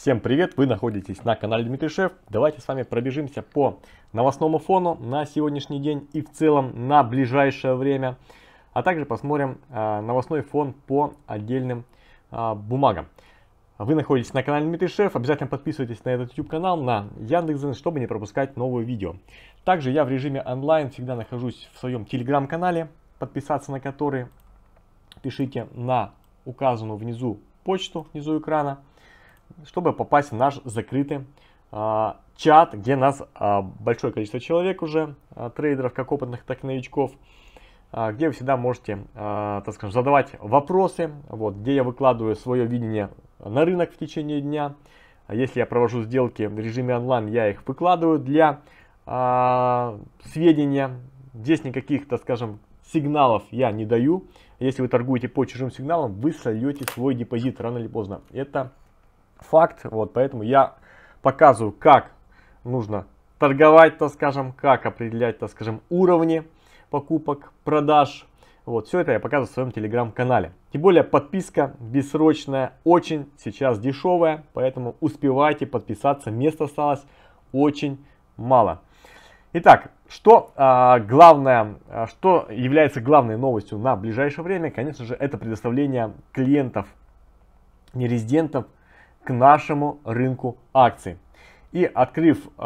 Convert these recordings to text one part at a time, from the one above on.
Всем привет, вы находитесь на канале Дмитрий Шеф. Давайте с вами пробежимся по новостному фону на сегодняшний день и в целом на ближайшее время. А также посмотрим э, новостной фон по отдельным э, бумагам. Вы находитесь на канале Дмитрий Шеф, обязательно подписывайтесь на этот YouTube канал, на Яндекс.Дзен, чтобы не пропускать новые видео. Также я в режиме онлайн всегда нахожусь в своем телеграм-канале, подписаться на который пишите на указанную внизу почту, внизу экрана чтобы попасть в наш закрытый а, чат, где нас а, большое количество человек уже, а, трейдеров, как опытных, так и новичков, а, где вы всегда можете, а, так скажем, задавать вопросы, вот, где я выкладываю свое видение на рынок в течение дня. Если я провожу сделки в режиме онлайн, я их выкладываю для а, сведения. Здесь никаких, так скажем, сигналов я не даю. Если вы торгуете по чужим сигналам, вы сольете свой депозит рано или поздно. Это факт. Вот, поэтому я показываю, как нужно торговать, так скажем, как определять, так скажем, уровни покупок, продаж. Вот, все это я показываю в своем телеграм-канале. Тем более подписка бессрочная, очень сейчас дешевая, поэтому успевайте подписаться, места осталось очень мало. Итак, что а, главное, а, что является главной новостью на ближайшее время, конечно же, это предоставление клиентов, нерезидентов к нашему рынку акций. И открыв э,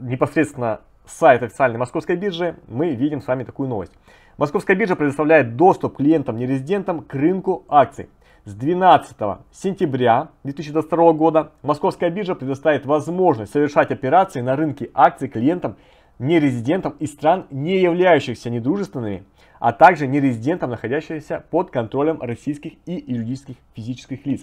непосредственно сайт официальной московской биржи, мы видим с вами такую новость. Московская биржа предоставляет доступ клиентам-нерезидентам к рынку акций. С 12 сентября 2022 года Московская биржа предоставит возможность совершать операции на рынке акций клиентам нерезидентам из стран, не являющихся недружественными, а также нерезидентам, находящимся под контролем российских и юридических физических лиц.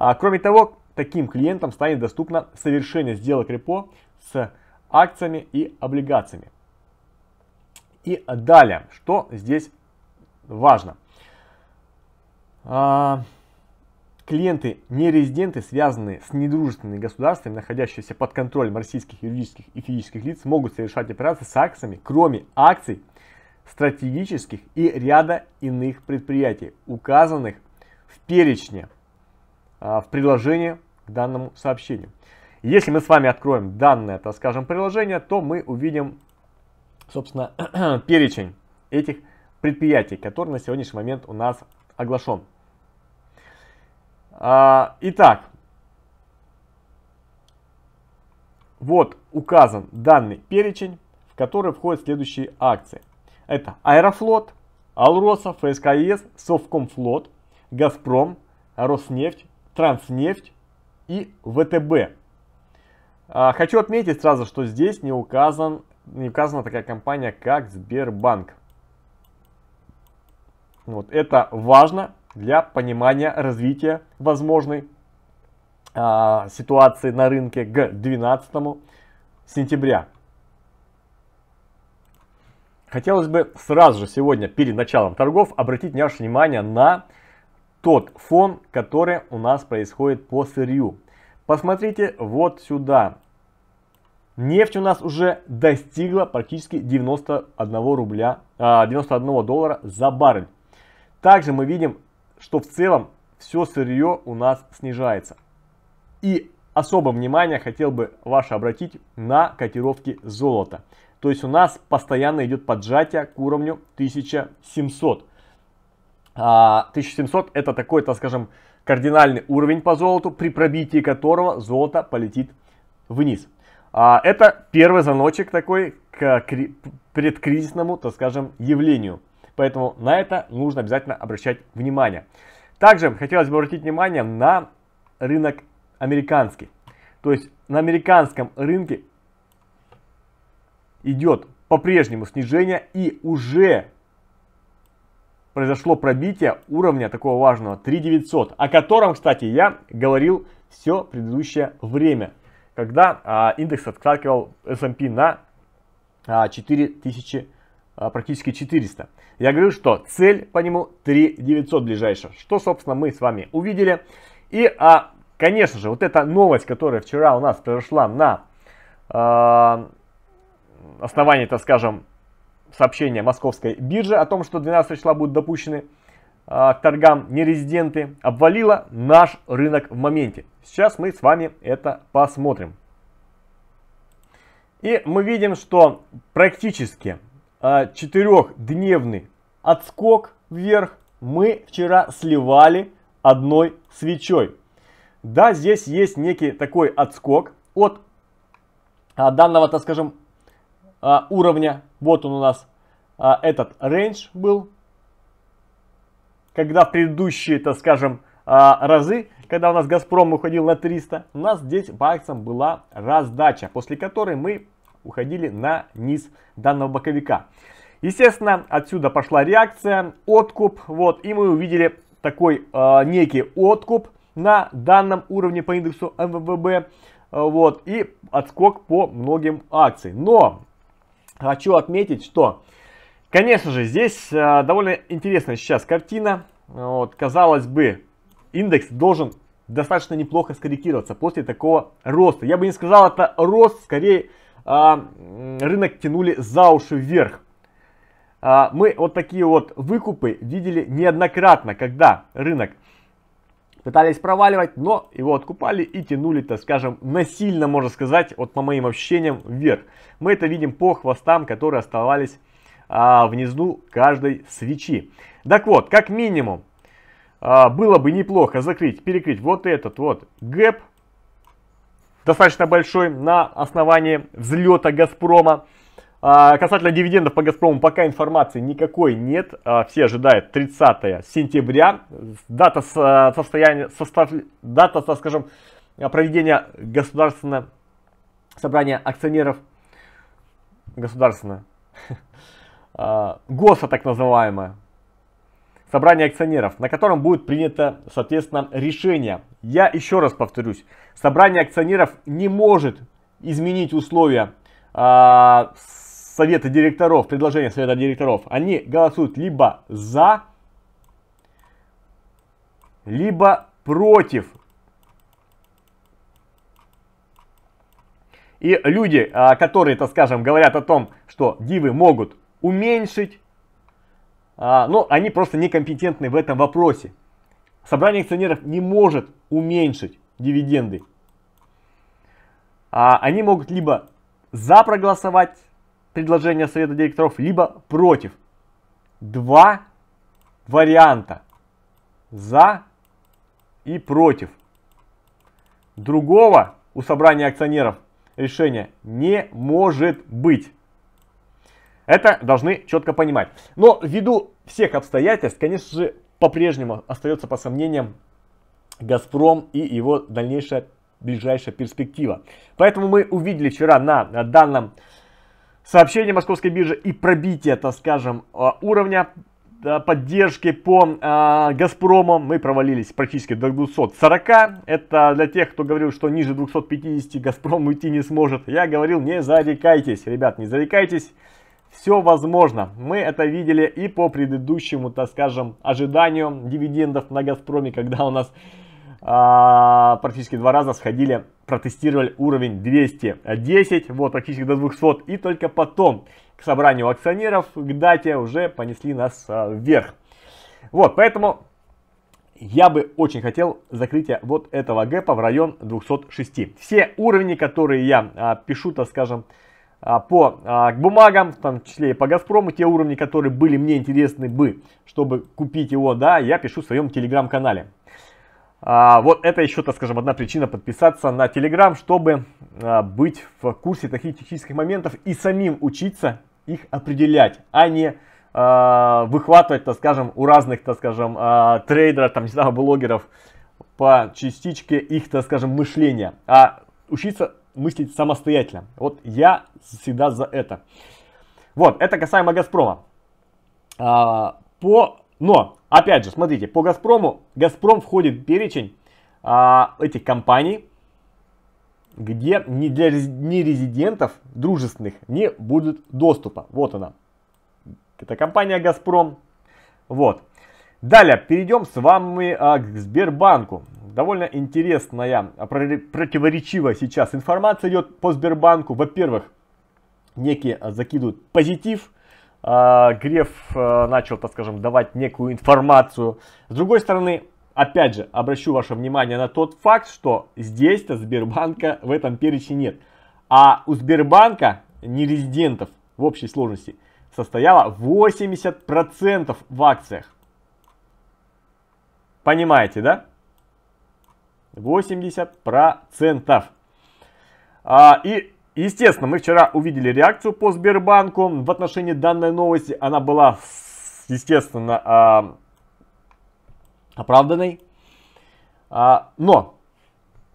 А, кроме того, таким клиентам станет доступно совершение сделок репо с акциями и облигациями. И далее, что здесь важно. А, клиенты нерезиденты, связанные с недружественными государствами, находящиеся под контролем российских юридических и физических лиц, могут совершать операции с акциями, кроме акций стратегических и ряда иных предприятий, указанных в перечне а, в приложении к данному сообщению. Если мы с вами откроем данное, так скажем, приложение, то мы увидим, собственно, перечень этих предприятий, который на сегодняшний момент у нас оглашен. А, итак, вот указан данный перечень, в который входят следующие акции. Это Аэрофлот, Алроса, ФСКС, Совкомфлот, Газпром, Роснефть, Транснефть и ВТБ. А, хочу отметить сразу, что здесь не, указан, не указана такая компания, как Сбербанк. Вот это важно для понимания развития возможной а, ситуации на рынке к 12 сентября. Хотелось бы сразу же сегодня перед началом торгов обратить ваше внимание на тот фон, который у нас происходит по сырью. Посмотрите вот сюда. Нефть у нас уже достигла практически 91 рубля, 91 а, доллара за баррель. Также мы видим, что в целом все сырье у нас снижается. И особое внимание хотел бы ваше обратить на котировки золота. То есть у нас постоянно идет поджатие к уровню 1700. 1700 а, это такой, так скажем, кардинальный уровень по золоту, при пробитии которого золото полетит вниз. А, это первый заночек такой к предкризисному, так скажем, явлению. Поэтому на это нужно обязательно обращать внимание. Также хотелось бы обратить внимание на рынок американский. То есть на американском рынке идет по-прежнему снижение и уже произошло пробитие уровня такого важного 3900, о котором, кстати, я говорил все предыдущее время, когда а, индекс отскакивал S&P на а, 4000 а, практически 400. Я говорил, что цель по нему 3900 ближайшая, что, собственно, мы с вами увидели. И, а, конечно же, вот эта новость, которая вчера у нас произошла на э, основании, так скажем, сообщение московской биржи о том, что 12 числа будут допущены а, к торгам нерезиденты, обвалила наш рынок в моменте. Сейчас мы с вами это посмотрим. И мы видим, что практически а, четырехдневный отскок вверх мы вчера сливали одной свечой. Да, здесь есть некий такой отскок от а, данного, так скажем, уровня вот он у нас а, этот range был. Когда в предыдущие, так скажем, а, разы, когда у нас Газпром уходил на 300, у нас здесь по акциям была раздача, после которой мы уходили на низ данного боковика. Естественно, отсюда пошла реакция, откуп, вот, и мы увидели такой э, некий откуп на данном уровне по индексу МВБ, вот, и отскок по многим акциям. Но хочу отметить, что, конечно же, здесь э, довольно интересная сейчас картина. Вот, казалось бы, индекс должен достаточно неплохо скорректироваться после такого роста. Я бы не сказал, это рост, скорее а, рынок тянули за уши вверх. А, мы вот такие вот выкупы видели неоднократно, когда рынок пытались проваливать, но его откупали и тянули, так скажем, насильно, можно сказать, вот по моим ощущениям, вверх. Мы это видим по хвостам, которые оставались а, внизу каждой свечи. Так вот, как минимум, а, было бы неплохо закрыть, перекрыть вот этот вот гэп, достаточно большой на основании взлета Газпрома. А, касательно дивидендов по Газпрому пока информации никакой нет. А, все ожидают 30 сентября. Дата, состояния, состав, дата со, скажем, проведения государственного собрания акционеров государственное, а, ГОСа так называемое, собрание акционеров, на котором будет принято, соответственно, решение. Я еще раз повторюсь, собрание акционеров не может изменить условия с Совета директоров, предложение совета директоров, они голосуют либо за, либо против. И люди, а, которые, так скажем, говорят о том, что дивы могут уменьшить, а, но ну, они просто некомпетентны в этом вопросе. Собрание акционеров не может уменьшить дивиденды. А, они могут либо за проголосовать, предложение совета директоров, либо против. Два варианта. За и против. Другого у собрания акционеров решения не может быть. Это должны четко понимать. Но ввиду всех обстоятельств, конечно же, по-прежнему остается по сомнениям Газпром и его дальнейшая ближайшая перспектива. Поэтому мы увидели вчера на данном сообщение московской биржи и пробитие, так скажем, э, уровня э, поддержки по э, Газпрому мы провалились практически до 240. Это для тех, кто говорил, что ниже 250 Газпром уйти не сможет. Я говорил, не зарекайтесь, ребят, не зарекайтесь. Все возможно. Мы это видели и по предыдущему, так скажем, ожиданию дивидендов на Газпроме, когда у нас э, практически два раза сходили протестировали уровень 210, вот практически до 200, и только потом к собранию акционеров, к дате уже понесли нас а, вверх. Вот, поэтому я бы очень хотел закрытия вот этого гэпа в район 206. Все уровни, которые я а, пишу, так скажем, а, по а, бумагам, в том числе и по Газпрому, те уровни, которые были мне интересны бы, чтобы купить его, да, я пишу в своем телеграм-канале. А, вот это еще, так скажем, одна причина подписаться на Telegram, чтобы а, быть в курсе таких технических моментов и самим учиться их определять, а не а, выхватывать, так скажем, у разных, так скажем, трейдеров, там, не знаю, блогеров по частичке их, так скажем, мышления, а учиться мыслить самостоятельно. Вот я всегда за это. Вот, это касаемо Газпрома. А, по, но Опять же, смотрите, по Газпрому, Газпром входит в перечень а, этих компаний, где ни для резидентов дружественных не будет доступа. Вот она. Это компания Газпром. Вот. Далее, перейдем с вами а, к Сбербанку. Довольно интересная, а, противоречивая сейчас информация идет по Сбербанку. Во-первых, некие а, закидывают позитив а, Греф а, начал, так скажем, давать некую информацию. С другой стороны, опять же, обращу ваше внимание на тот факт, что здесь-то Сбербанка в этом перечне нет. А у Сбербанка не в общей сложности состояло 80% в акциях. Понимаете, да? 80%. А, и естественно, мы вчера увидели реакцию по Сбербанку в отношении данной новости. Она была, естественно, а, оправданной. А, но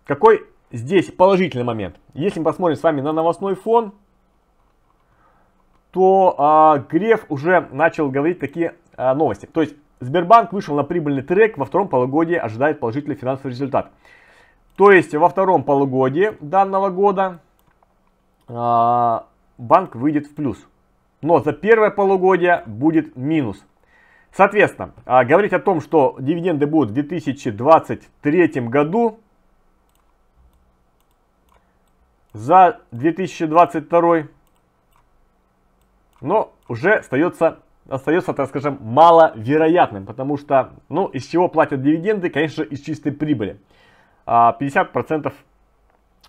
какой здесь положительный момент? Если мы посмотрим с вами на новостной фон, то а, Греф уже начал говорить такие новости. То есть Сбербанк вышел на прибыльный трек, во втором полугодии ожидает положительный финансовый результат. То есть во втором полугодии данного года а, банк выйдет в плюс. Но за первое полугодие будет минус. Соответственно, а, говорить о том, что дивиденды будут в 2023 году, за 2022, но уже остается, остается, так скажем, маловероятным, потому что, ну, из чего платят дивиденды, конечно, из чистой прибыли. 50% а,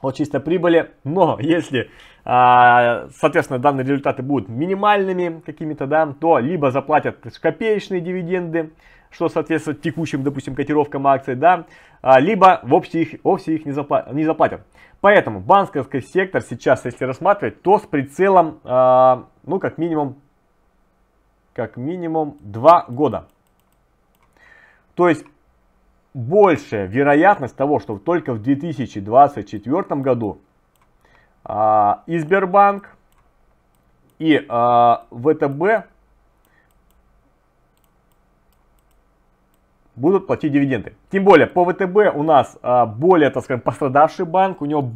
от чистой прибыли. Но если, а, соответственно, данные результаты будут минимальными какими-то, да, то либо заплатят копеечные дивиденды, что соответствует текущим, допустим, котировкам акций, да, а, либо вовсе их, вовсе их не, запла не заплатят. Поэтому банковский сектор сейчас, если рассматривать, то с прицелом, а, ну, как минимум, как минимум 2 года. То есть большая вероятность того, что только в 2024 году а, и Сбербанк, и а, ВТБ будут платить дивиденды. Тем более, по ВТБ у нас а, более, так скажем, пострадавший банк, у него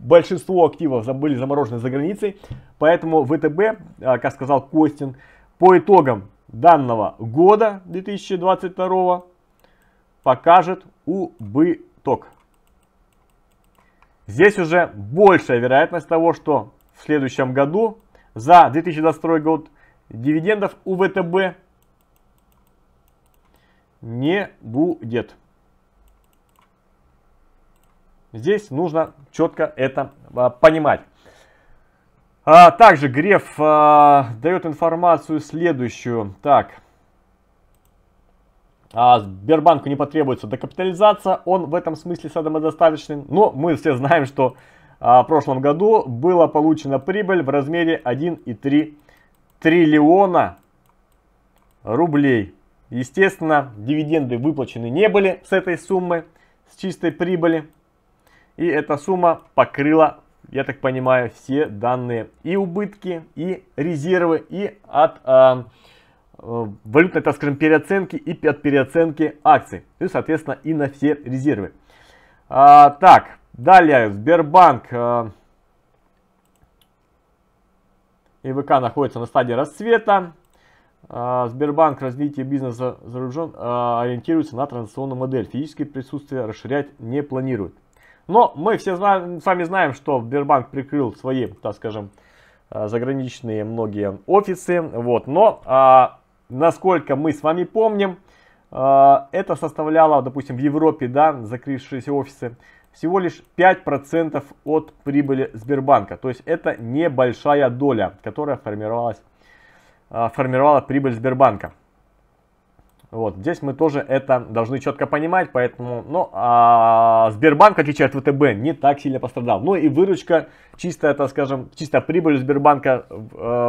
большинство активов были заморожены за границей, поэтому ВТБ, а, как сказал Костин, по итогам данного года 2022 покажет убыток. Здесь уже большая вероятность того, что в следующем году за 2022 год дивидендов у ВТБ не будет. Здесь нужно четко это а, понимать. А, также Греф а, дает информацию следующую. Так, а Сбербанку не потребуется докапитализация, он в этом смысле самодостаточный. Но мы все знаем, что а, в прошлом году была получена прибыль в размере 1,3 триллиона рублей. Естественно, дивиденды выплачены не были с этой суммы, с чистой прибыли. И эта сумма покрыла, я так понимаю, все данные и убытки, и резервы, и от... А, Э, валютной, так скажем, переоценки и от переоценки акций. Ну и, соответственно, и на все резервы. А, так, далее, Сбербанк а, ИВК находится на стадии расцвета. А, Сбербанк развитие бизнеса за рубежом а, ориентируется на транзакционную модель. Физическое присутствие расширять не планирует. Но мы все знаем, сами знаем, что Сбербанк прикрыл свои, так скажем, э, заграничные многие офисы. Вот, но а, насколько мы с вами помним, э, это составляло, допустим, в Европе, да, закрывшиеся офисы, всего лишь 5% от прибыли Сбербанка. То есть это небольшая доля, которая формировалась, э, формировала прибыль Сбербанка. Вот, здесь мы тоже это должны четко понимать, поэтому, ну, а Сбербанк, в отличие от ВТБ, не так сильно пострадал. Ну и выручка, чистая, так скажем, чистая прибыль Сбербанка, э,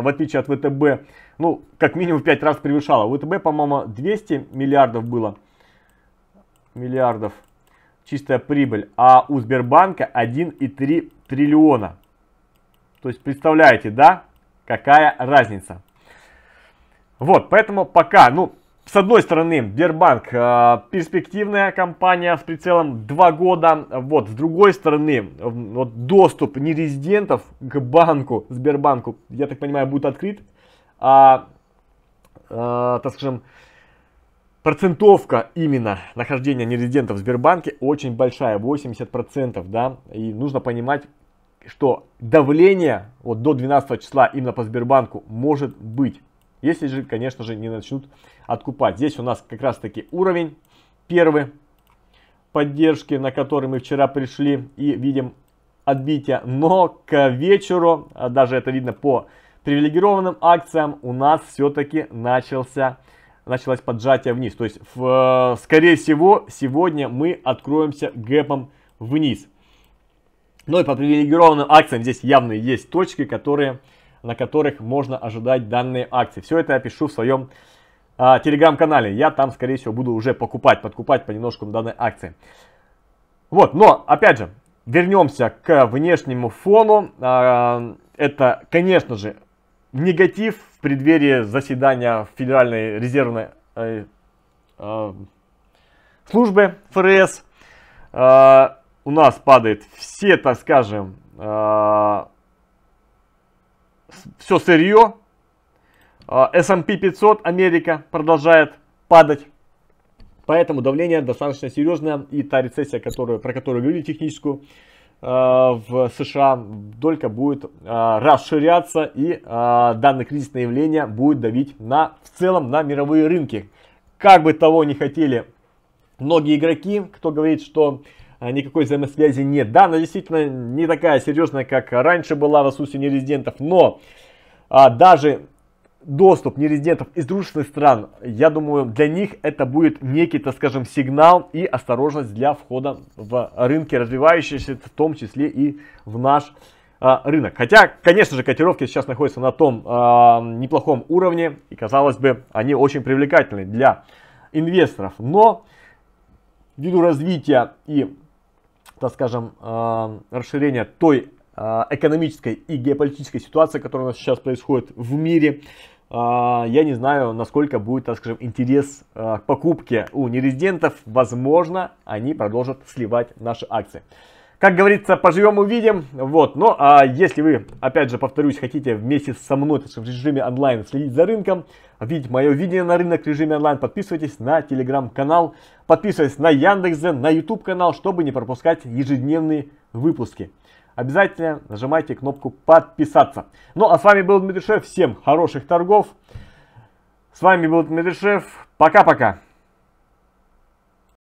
в отличие от ВТБ, ну, как минимум в 5 раз превышала. ВТБ, по-моему, 200 миллиардов было, миллиардов чистая прибыль, а у Сбербанка 1,3 триллиона. То есть, представляете, да, какая разница? Вот, поэтому пока, ну, с одной стороны, Сбербанк э, перспективная компания с прицелом 2 года. Вот, с другой стороны, вот доступ нерезидентов к банку, Сбербанку, я так понимаю, будет открыт. А, а так скажем, процентовка именно нахождения нерезидентов в Сбербанке очень большая, 80%, да, и нужно понимать, что давление вот до 12 числа именно по Сбербанку может быть. Если же, конечно же, не начнут откупать. Здесь у нас как раз таки уровень первый поддержки, на который мы вчера пришли и видим отбитие. Но к вечеру, а даже это видно по привилегированным акциям, у нас все-таки начался началось поджатие вниз. То есть, в, скорее всего, сегодня мы откроемся гэпом вниз. Ну и по привилегированным акциям здесь явно есть точки, которые на которых можно ожидать данные акции. Все это я пишу в своем а, телеграм-канале. Я там, скорее всего, буду уже покупать, подкупать понемножку данные акции. Вот, но, опять же, вернемся к внешнему фону. А, это, конечно же, негатив в преддверии заседания Федеральной резервной э, э, службы ФРС. Э, у нас падает все, так скажем, а, все сырье. S&P 500 Америка продолжает падать. Поэтому давление достаточно серьезное. И та рецессия, которую, про которую говорили, техническую, а, в США только будет а, расширяться и а, данное кризисное явление будет давить на, в целом на мировые рынки. Как бы того не хотели многие игроки, кто говорит, что а никакой взаимосвязи нет. Да, она действительно не такая серьезная, как раньше была в отсутствии нерезидентов, но а, даже доступ нерезидентов из дружественных стран, я думаю, для них это будет некий, так скажем, сигнал и осторожность для входа в рынки развивающиеся, в том числе и в наш а, рынок. Хотя, конечно же, котировки сейчас находятся на том а, неплохом уровне, и, казалось бы, они очень привлекательны для инвесторов. Но ввиду развития и так скажем, э, расширение той э, экономической и геополитической ситуации, которая у нас сейчас происходит в мире, э, я не знаю, насколько будет, так скажем, интерес к покупке у нерезидентов. Возможно, они продолжат сливать наши акции. Как говорится, поживем увидим. Вот. Но ну, а если вы, опять же, повторюсь, хотите вместе со мной, в режиме онлайн следить за рынком, видеть мое видение на рынок в режиме онлайн, подписывайтесь на телеграм-канал, подписывайтесь на Яндекс.Зен, на YouTube канал, чтобы не пропускать ежедневные выпуски. Обязательно нажимайте кнопку подписаться. Ну а с вами был Дмитрий Шеф. Всем хороших торгов. С вами был Дмитрий Шеф. Пока-пока.